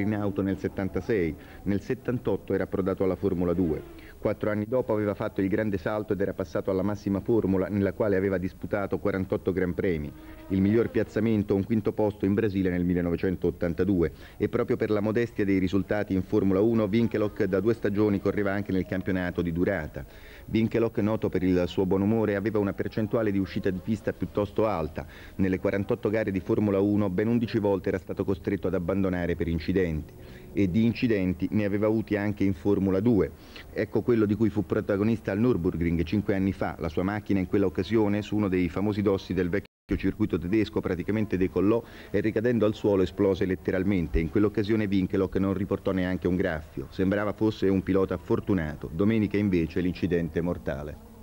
in auto nel 76, nel 78 era approdato alla Formula 2. Quattro anni dopo aveva fatto il grande salto ed era passato alla massima formula nella quale aveva disputato 48 Gran Premi, il miglior piazzamento, un quinto posto in Brasile nel 1982 e proprio per la modestia dei risultati in Formula 1 Winkelock da due stagioni correva anche nel campionato di durata. Winkelock, noto per il suo buon umore, aveva una percentuale di uscita di pista piuttosto alta. Nelle 48 gare di Formula 1 ben 11 volte era stato costretto ad abbandonare per incidenti e di incidenti ne aveva avuti anche in Formula 2. Ecco quello di cui fu protagonista al Nürburgring cinque anni fa. La sua macchina in quell'occasione su uno dei famosi dossi del vecchio circuito tedesco praticamente decollò e ricadendo al suolo esplose letteralmente. In quell'occasione Winkelock non riportò neanche un graffio. Sembrava fosse un pilota fortunato. Domenica invece l'incidente mortale.